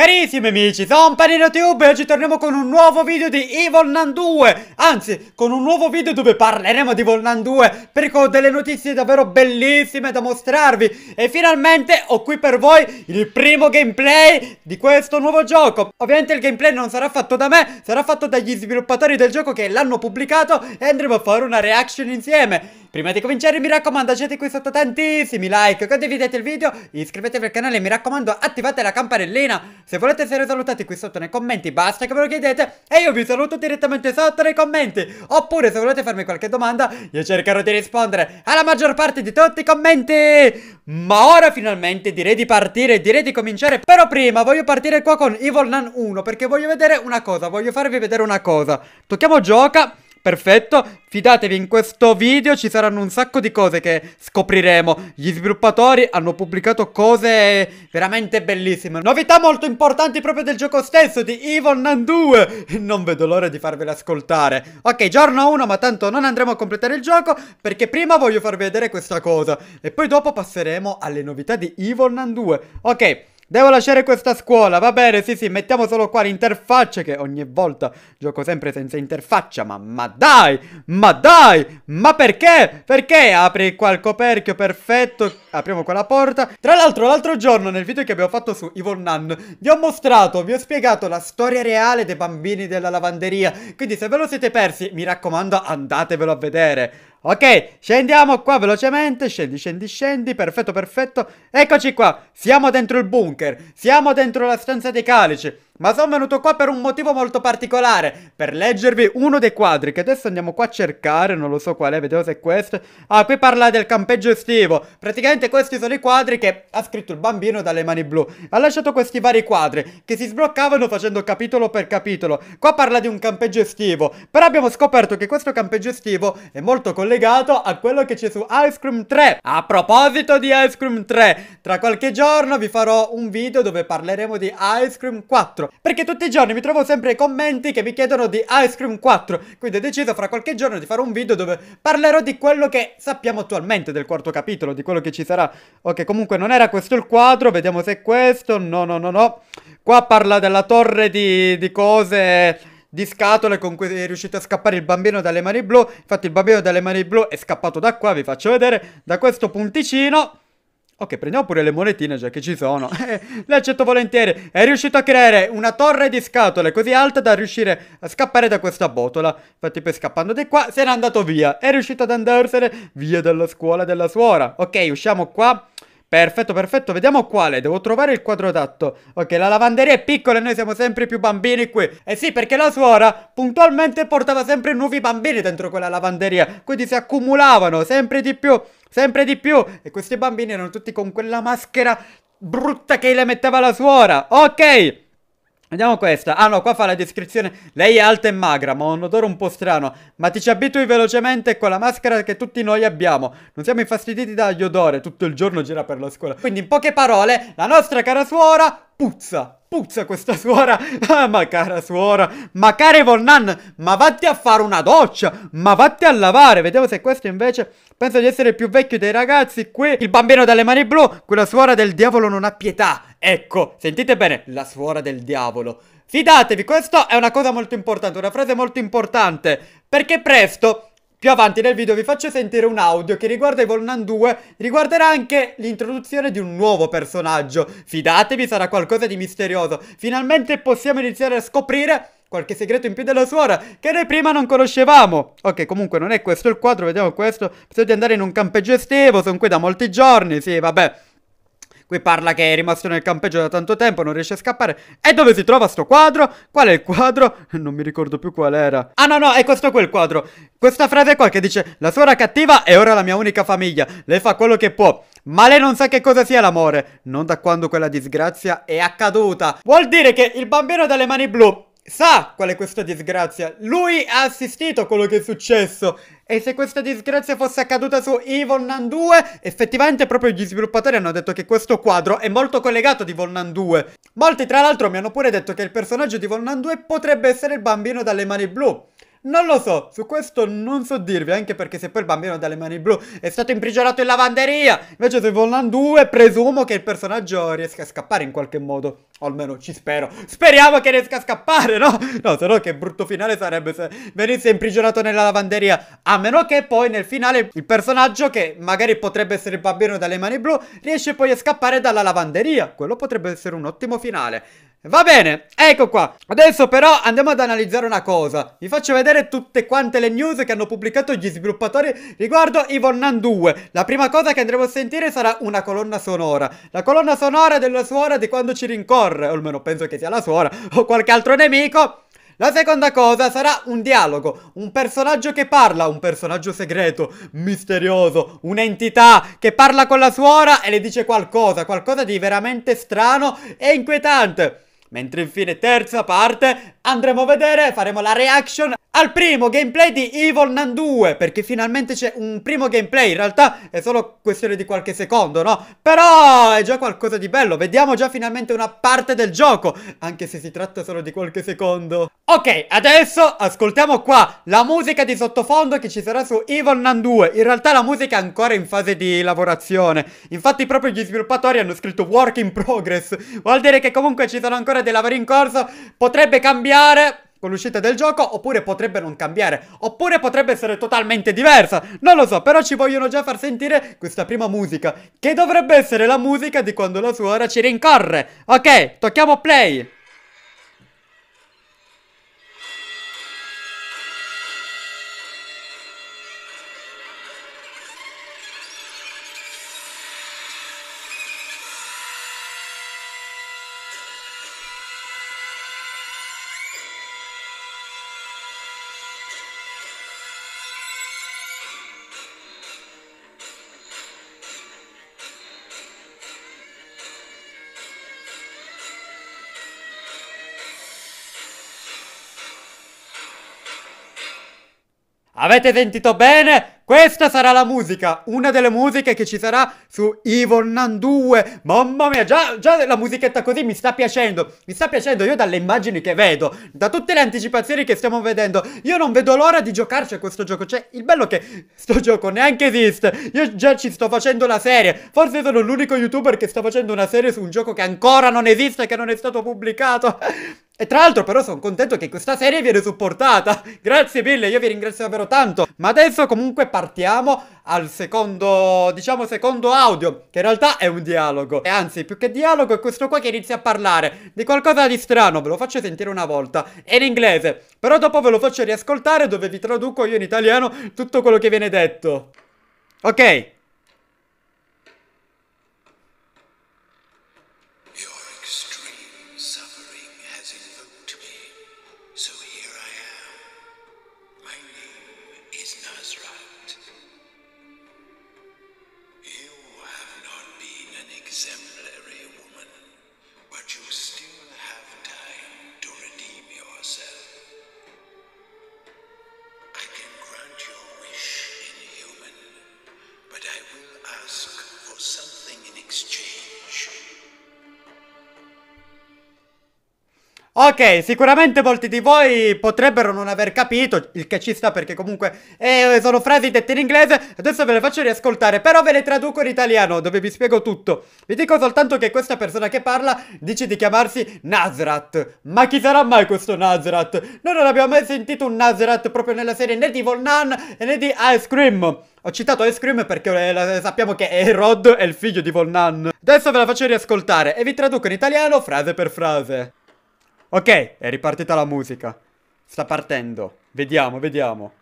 Carissimi amici, sono PaninoTube e oggi torniamo con un nuovo video di Evil Nan 2 Anzi, con un nuovo video dove parleremo di Evil Nan 2 Perché ho delle notizie davvero bellissime da mostrarvi E finalmente ho qui per voi il primo gameplay di questo nuovo gioco Ovviamente il gameplay non sarà fatto da me, sarà fatto dagli sviluppatori del gioco che l'hanno pubblicato E andremo a fare una reaction insieme Prima di cominciare mi raccomando siete qui sotto tantissimi like, condividete il video, iscrivetevi al canale e mi raccomando attivate la campanellina. Se volete essere salutati qui sotto nei commenti basta che ve lo chiedete e io vi saluto direttamente sotto nei commenti. Oppure se volete farmi qualche domanda io cercherò di rispondere alla maggior parte di tutti i commenti. Ma ora finalmente direi di partire, direi di cominciare Però prima voglio partire qua con Evil Nun 1 Perché voglio vedere una cosa, voglio farvi vedere una cosa Tocchiamo gioca Perfetto, fidatevi in questo video ci saranno un sacco di cose che scopriremo Gli sviluppatori hanno pubblicato cose veramente bellissime Novità molto importanti proprio del gioco stesso di Evil Nun 2 Non vedo l'ora di farvele ascoltare Ok, giorno 1 ma tanto non andremo a completare il gioco Perché prima voglio farvi vedere questa cosa E poi dopo passeremo alle novità di Evil Nun 2 Ok Devo lasciare questa scuola, va bene, sì sì, mettiamo solo qua l'interfaccia che ogni volta gioco sempre senza interfaccia, ma, ma dai, ma dai, ma perché? Perché apri qua il coperchio perfetto, apriamo quella porta. Tra l'altro l'altro giorno nel video che abbiamo fatto su Evil Nun vi ho mostrato, vi ho spiegato la storia reale dei bambini della lavanderia, quindi se ve lo siete persi mi raccomando andatevelo a vedere. Ok, scendiamo qua velocemente, scendi, scendi, scendi, perfetto, perfetto. Eccoci qua, siamo dentro il bunker, siamo dentro la stanza dei calici. Ma sono venuto qua per un motivo molto particolare, per leggervi uno dei quadri che adesso andiamo qua a cercare, non lo so qual è, vediamo se è questo. Ah, qui parla del campeggio estivo. Praticamente questi sono i quadri che ha scritto il bambino dalle mani blu. Ha lasciato questi vari quadri che si sbloccavano facendo capitolo per capitolo. Qua parla di un campeggio estivo, però abbiamo scoperto che questo campeggio estivo è molto collegato a quello che c'è su Ice Cream 3. A proposito di Ice Cream 3, tra qualche giorno vi farò un video dove parleremo di Ice Cream 4 perché tutti i giorni mi trovo sempre i commenti che mi chiedono di Ice Cream 4 Quindi ho deciso fra qualche giorno di fare un video dove parlerò di quello che sappiamo attualmente del quarto capitolo Di quello che ci sarà Ok comunque non era questo il quadro Vediamo se è questo No no no no Qua parla della torre di, di cose di scatole con cui è riuscito a scappare il bambino dalle mani blu Infatti il bambino dalle mani blu è scappato da qua, vi faccio vedere Da questo punticino Ok, prendiamo pure le monetine già che ci sono. Eh, le accetto volentieri. È riuscito a creare una torre di scatole così alta da riuscire a scappare da questa botola. Infatti poi scappando di qua se n'è andato via. È riuscito ad andarsene via dalla scuola della suora. Ok, usciamo qua. Perfetto, perfetto, vediamo quale, devo trovare il quadro quadrotatto Ok, la lavanderia è piccola e noi siamo sempre più bambini qui Eh sì, perché la suora puntualmente portava sempre nuovi bambini dentro quella lavanderia Quindi si accumulavano sempre di più, sempre di più E questi bambini erano tutti con quella maschera brutta che le metteva la suora Ok Vediamo questa. Ah no, qua fa la descrizione. Lei è alta e magra, ma ha un odore un po' strano. Ma ti ci abitui velocemente con la maschera che tutti noi abbiamo. Non siamo infastiditi dagli odori. Tutto il giorno gira per la scuola. Quindi, in poche parole, la nostra cara suora puzza, puzza questa suora. Ah, ma cara suora, ma care Nan, ma vatti a fare una doccia, ma vatti a lavare. Vediamo se questo invece penso di essere il più vecchio dei ragazzi. Qui il bambino dalle mani blu, quella suora del diavolo non ha pietà. Ecco, sentite bene, la suora del diavolo. Fidatevi, questa è una cosa molto importante, una frase molto importante, perché presto più avanti nel video vi faccio sentire un audio che riguarda Evolnan 2, riguarderà anche l'introduzione di un nuovo personaggio. Fidatevi, sarà qualcosa di misterioso. Finalmente possiamo iniziare a scoprire qualche segreto in più della suora che noi prima non conoscevamo. Ok, comunque non è questo il quadro, vediamo questo. Bisogna andare in un campeggio estivo, sono qui da molti giorni, sì, vabbè. Qui parla che è rimasto nel campeggio da tanto tempo, non riesce a scappare. E dove si trova sto quadro? Qual è il quadro? Non mi ricordo più qual era. Ah no no, è questo quel quadro. Questa frase qua che dice La suora cattiva è ora la mia unica famiglia. Lei fa quello che può. Ma lei non sa che cosa sia l'amore. Non da quando quella disgrazia è accaduta. Vuol dire che il bambino dalle mani blu sa qual è questa disgrazia. Lui ha assistito a quello che è successo. E se questa disgrazia fosse accaduta su Evil Nan 2, effettivamente proprio gli sviluppatori hanno detto che questo quadro è molto collegato ad Evil Nan 2. Molti tra l'altro mi hanno pure detto che il personaggio di Evil Nan 2 potrebbe essere il bambino dalle mani blu. Non lo so, su questo non so dirvi, anche perché se poi il bambino dalle mani blu è stato imprigionato in lavanderia, invece se Volan 2 presumo che il personaggio riesca a scappare in qualche modo, o almeno ci spero. Speriamo che riesca a scappare, no? No, se no che brutto finale sarebbe se venisse imprigionato nella lavanderia, a meno che poi nel finale il personaggio che magari potrebbe essere il bambino dalle mani blu riesce poi a scappare dalla lavanderia. Quello potrebbe essere un ottimo finale. Va bene, ecco qua. Adesso però andiamo ad analizzare una cosa. Vi faccio vedere tutte quante le news che hanno pubblicato gli sviluppatori riguardo Ivonnan 2. La prima cosa che andremo a sentire sarà una colonna sonora. La colonna sonora della suora di quando ci rincorre, o almeno penso che sia la suora, o qualche altro nemico. La seconda cosa sarà un dialogo, un personaggio che parla, un personaggio segreto, misterioso, un'entità che parla con la suora e le dice qualcosa, qualcosa di veramente strano e inquietante. Mentre infine terza parte andremo a vedere, faremo la reaction al primo gameplay di Evil Nan 2 Perché finalmente c'è un primo gameplay, in realtà è solo questione di qualche secondo, no? Però è già qualcosa di bello, vediamo già finalmente una parte del gioco Anche se si tratta solo di qualche secondo Ok, adesso ascoltiamo qua la musica di sottofondo che ci sarà su Evil Nan 2 In realtà la musica è ancora in fase di lavorazione Infatti proprio gli sviluppatori hanno scritto work in progress Vuol dire che comunque ci sono ancora migliore dell'aver in corso potrebbe cambiare con l'uscita del gioco oppure potrebbe non cambiare oppure potrebbe essere totalmente diversa non lo so però ci vogliono già far sentire questa prima musica che dovrebbe essere la musica di quando la suora ci rincorre ok tocchiamo play Avete sentito bene? Questa sarà la musica, una delle musiche che ci sarà su Evil Nan 2. Mamma mia, già, già, la musichetta così mi sta piacendo. Mi sta piacendo io dalle immagini che vedo, da tutte le anticipazioni che stiamo vedendo. Io non vedo l'ora di giocarci a questo gioco. Cioè, il bello è che sto gioco neanche esiste. Io già ci sto facendo la serie. Forse sono l'unico youtuber che sta facendo una serie su un gioco che ancora non esiste, che non è stato pubblicato. E tra l'altro però sono contento che questa serie viene supportata. Grazie mille, io vi ringrazio davvero tanto. Ma adesso comunque parliamo partiamo al secondo, diciamo, secondo audio, che in realtà è un dialogo. E anzi, più che dialogo è questo qua che inizia a parlare di qualcosa di strano, ve lo faccio sentire una volta, è in inglese, però dopo ve lo faccio riascoltare dove vi traduco io in italiano tutto quello che viene detto. Ok, Ok, sicuramente molti di voi potrebbero non aver capito, il che ci sta perché comunque eh, sono frasi dette in inglese, adesso ve le faccio riascoltare, però ve le traduco in italiano dove vi spiego tutto. Vi dico soltanto che questa persona che parla dice di chiamarsi Nazrat. Ma chi sarà mai questo Nazrat? Noi non abbiamo mai sentito un Nazrat proprio nella serie né di Volnan né di Ice Cream. Ho citato Ice Cream perché eh, sappiamo che Erod è il figlio di Volnan. Adesso ve la faccio riascoltare e vi traduco in italiano frase per frase. Ok, è ripartita la musica. Sta partendo. Vediamo, vediamo.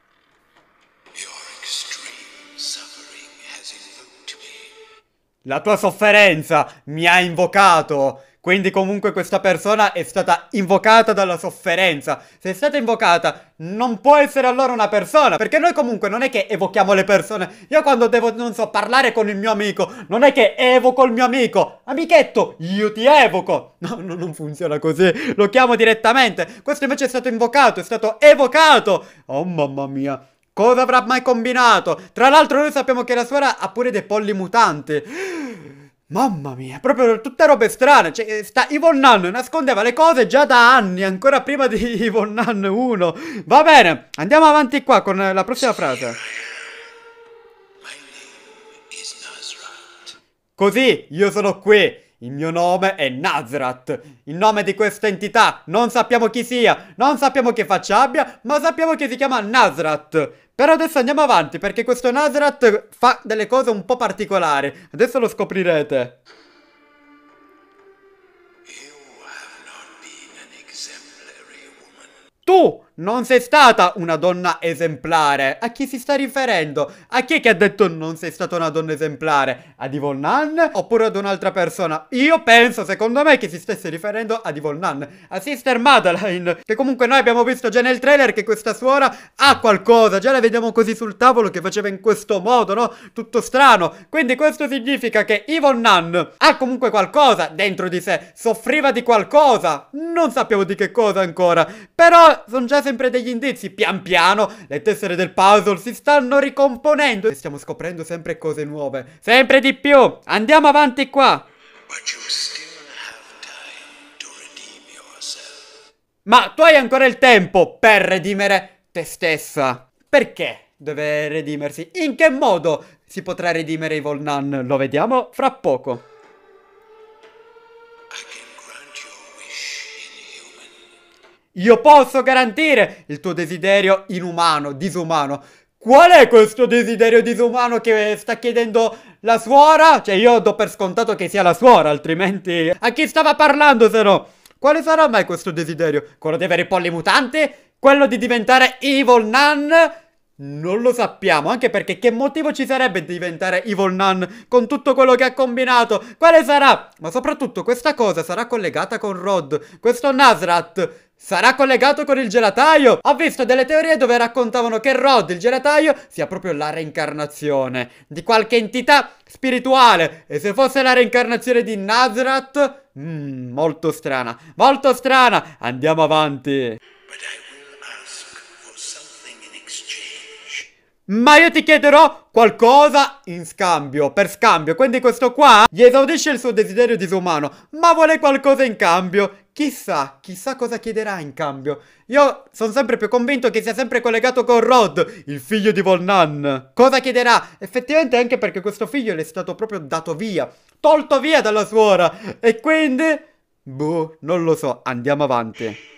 La tua sofferenza mi ha invocato. Quindi comunque questa persona è stata invocata dalla sofferenza. Se è stata invocata, non può essere allora una persona. Perché noi comunque non è che evochiamo le persone. Io quando devo, non so, parlare con il mio amico, non è che evoco il mio amico. Amichetto, io ti evoco. No, no non funziona così. Lo chiamo direttamente. Questo invece è stato invocato, è stato evocato. Oh mamma mia. Cosa avrà mai combinato? Tra l'altro noi sappiamo che la suora ha pure dei polli mutanti. Mamma mia, proprio tutte robe strane, cioè eh, sta Evil Nun nascondeva le cose già da anni, ancora prima di Evil Nun 1. Va bene, andiamo avanti qua con eh, la prossima frase. Così, io sono qui. Il mio nome è Nazrat. Il nome di questa entità non sappiamo chi sia, non sappiamo che faccia abbia, ma sappiamo che si chiama Nazrat. Però adesso andiamo avanti perché questo Nazareth fa delle cose un po' particolari. Adesso lo scoprirete. Tu non sei stata una donna esemplare. A chi si sta riferendo? A chi è che ha detto non sei stata una donna esemplare? Ad Yvonne Nunn oppure ad un'altra persona? Io penso, secondo me, che si stesse riferendo ad Yvonne Nunn. A Sister Madeline. Che comunque noi abbiamo visto già nel trailer che questa suora ha qualcosa. Già la vediamo così sul tavolo che faceva in questo modo, no? Tutto strano. Quindi questo significa che Yvonne Nunn ha comunque qualcosa dentro di sé. Soffriva di qualcosa. Non sappiamo di che cosa ancora. Però sono già sempre degli indizi. Pian piano le tessere del puzzle si stanno ricomponendo e stiamo scoprendo sempre cose nuove. Sempre di più! Andiamo avanti qua! Ma tu hai ancora il tempo per redimere te stessa. Perché? deve redimersi. In che modo si potrà redimere i Volnan? Lo vediamo fra poco. Io posso garantire il tuo desiderio inumano, disumano. Qual è questo desiderio disumano che sta chiedendo la suora? Cioè io do per scontato che sia la suora, altrimenti... A chi stava parlando se no? Quale sarà mai questo desiderio? Quello di avere i polli mutanti? Quello di diventare Evil Nun? Non lo sappiamo, anche perché che motivo ci sarebbe di diventare Evil Nun con tutto quello che ha combinato? Quale sarà? Ma soprattutto questa cosa sarà collegata con Rod, questo Nasrat... Sarà collegato con il gelataio? Ho visto delle teorie dove raccontavano che Rod, il gelataio, sia proprio la reincarnazione di qualche entità spirituale. E se fosse la reincarnazione di Nazrat? Mmm, molto strana, molto strana. Andiamo avanti. But I ma io ti chiederò qualcosa in scambio, per scambio. Quindi questo qua gli esaudisce il suo desiderio disumano, ma vuole qualcosa in cambio. Chissà, chissà cosa chiederà in cambio. Io sono sempre più convinto che sia sempre collegato con Rod, il figlio di Volnan. Cosa chiederà? Effettivamente anche perché questo figlio le è stato proprio dato via, tolto via dalla suora. E quindi... Boh, non lo so, andiamo avanti.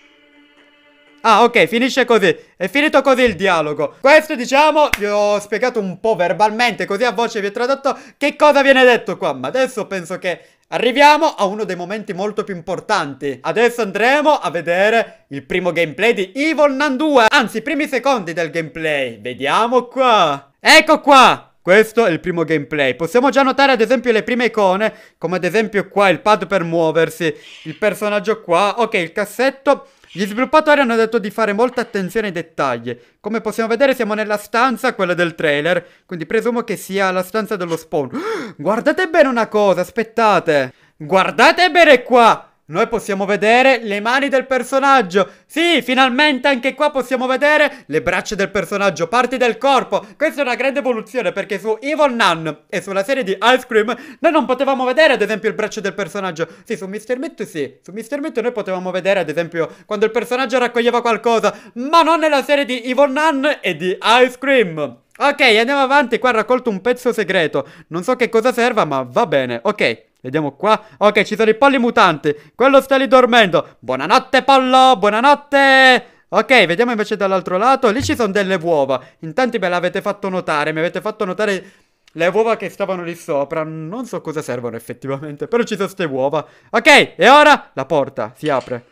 Ah, ok, finisce così. È finito così il dialogo. Questo, diciamo, vi ho spiegato un po' verbalmente, così a voce vi ho tradotto che cosa viene detto qua. Ma adesso penso che arriviamo a uno dei momenti molto più importanti. Adesso andremo a vedere il primo gameplay di Evil Nan 2. Anzi, i primi secondi del gameplay. Vediamo qua. Ecco qua. Questo è il primo gameplay. Possiamo già notare ad esempio le prime icone, come ad esempio qua il pad per muoversi, il personaggio qua, ok, il cassetto gli sviluppatori hanno detto di fare molta attenzione ai dettagli. Come possiamo vedere siamo nella stanza, quella del trailer, quindi presumo che sia la stanza dello spawn. Guardate bene una cosa, aspettate! Guardate bene qua! Noi possiamo vedere le mani del personaggio. Sì, finalmente anche qua possiamo vedere le braccia del personaggio, parti del corpo. Questa è una grande evoluzione perché su Evil Nun e sulla serie di Ice Cream noi non potevamo vedere ad esempio il braccio del personaggio. Sì, su Mr. Meat sì. Su Mr. Meat noi potevamo vedere ad esempio quando il personaggio raccoglieva qualcosa, ma non nella serie di Evil Nun e di Ice Cream. Ok, andiamo avanti, qua ha raccolto un pezzo segreto. Non so che cosa serva, ma va bene. Ok. Vediamo qua. Ok, ci sono i polli mutanti. Quello sta lì dormendo. Buonanotte, pollo. Buonanotte. Ok, vediamo invece dall'altro lato. Lì ci sono delle uova. Intanto me l'avete fatto notare. Mi avete fatto notare le uova che stavano lì sopra. Non so cosa servono effettivamente. Però ci sono queste uova. Ok, e ora la porta si apre.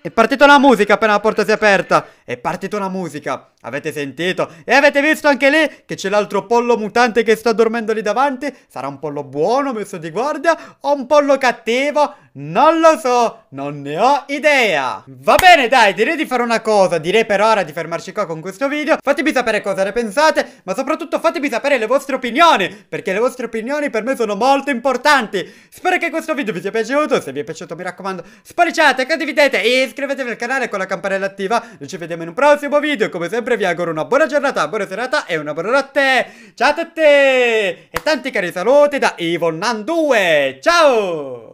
È partita la musica appena la porta si è aperta. È partita una musica, avete sentito? E avete visto anche lì che c'è l'altro pollo mutante che sta dormendo lì davanti? Sarà un pollo buono messo di guardia o un pollo cattivo? Non lo so, non ne ho idea. Va bene dai, direi di fare una cosa, direi per ora di fermarci qua con questo video. Fatemi sapere cosa ne pensate, ma soprattutto fatemi sapere le vostre opinioni, perché le vostre opinioni per me sono molto importanti. Spero che questo video vi sia piaciuto, se vi è piaciuto mi raccomando, spariciate, condividete e iscrivetevi al canale con la campanella attiva. Noi ci vediamo vediamo in un prossimo video. Come sempre vi auguro una buona giornata, una buona serata e una buona notte. Ciao a tutti! E tanti cari saluti da Evil 2. Ciao!